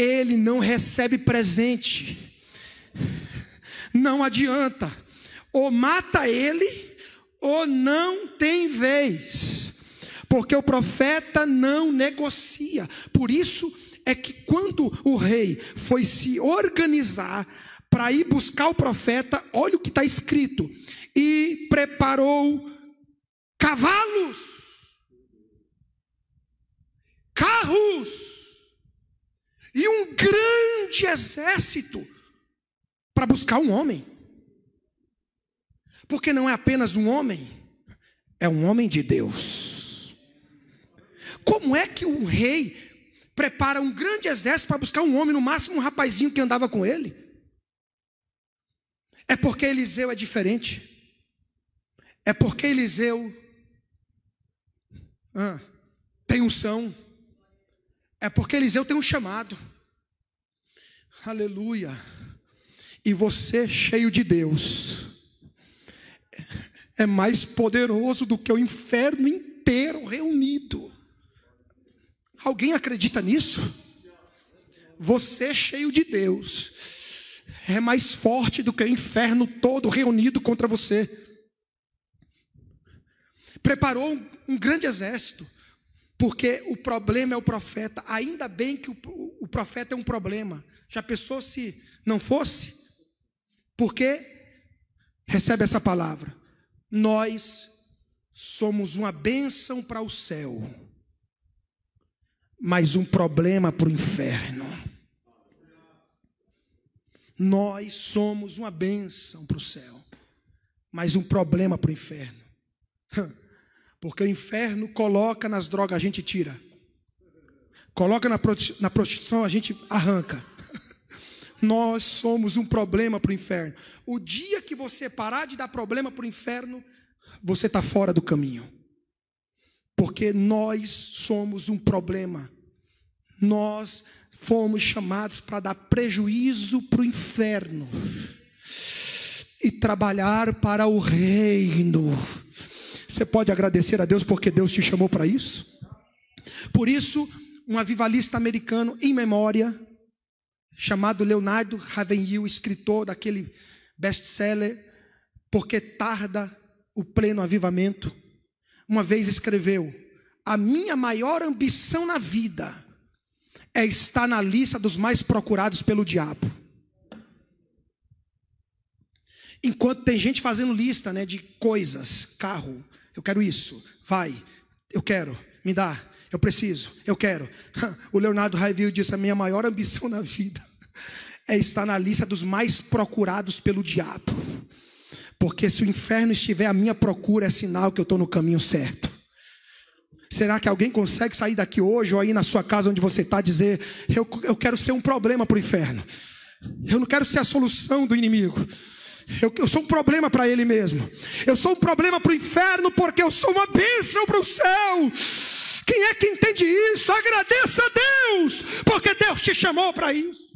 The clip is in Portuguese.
ele não recebe presente. Não adianta. Ou mata ele, ou não tem vez. Porque o profeta não negocia. Por isso é que quando o rei foi se organizar para ir buscar o profeta, olha o que está escrito: e preparou cavalos, carros, grande exército para buscar um homem. Porque não é apenas um homem, é um homem de Deus. Como é que um rei prepara um grande exército para buscar um homem, no máximo um rapazinho que andava com ele? É porque Eliseu é diferente. É porque Eliseu ah, tem um são. é porque Eliseu tem um chamado. Aleluia. E você, cheio de Deus, é mais poderoso do que o inferno inteiro reunido. Alguém acredita nisso? Você, cheio de Deus, é mais forte do que o inferno todo reunido contra você. Preparou um grande exército, porque o problema é o profeta. Ainda bem que o, profeta é um problema. Já pensou se não fosse? Porque recebe essa palavra. Nós somos uma bênção para o céu, mas um problema para o inferno. Nós somos uma bênção para o céu, mas um problema para o inferno. Porque o inferno coloca nas drogas, a gente tira. Coloca na prostituição, a gente arranca. Nós somos um problema para o inferno. O dia que você parar de dar problema para o inferno, você está fora do caminho. Porque nós somos um problema. Nós fomos chamados para dar prejuízo para o inferno e trabalhar para o reino. Você pode agradecer a Deus porque Deus te chamou para isso? Por isso, um avivalista americano em memória, chamado Leonardo Ravenhill, escritor daquele best-seller Porque Tarda o Pleno Avivamento, uma vez escreveu: A minha maior ambição na vida é estar na lista dos mais procurados pelo diabo. Enquanto tem gente fazendo lista né, de coisas, carro, eu quero isso, vai, eu quero, me dá, eu preciso, eu quero. O Leonardo Raivio disse: a minha maior ambição na vida é estar na lista dos mais procurados pelo diabo. Porque se o inferno estiver à minha procura, é sinal que eu estou no caminho certo. Será que alguém consegue sair daqui hoje ou aí na sua casa onde você está dizer: eu, eu quero ser um problema para o inferno? Eu não quero ser a solução do inimigo. Eu, eu, sou um problema para ele mesmo. Eu sou um problema para o inferno, porque eu sou uma bênção para o céu. Quem é que entende isso? Agradeça a Deus, porque Deus te chamou para isso.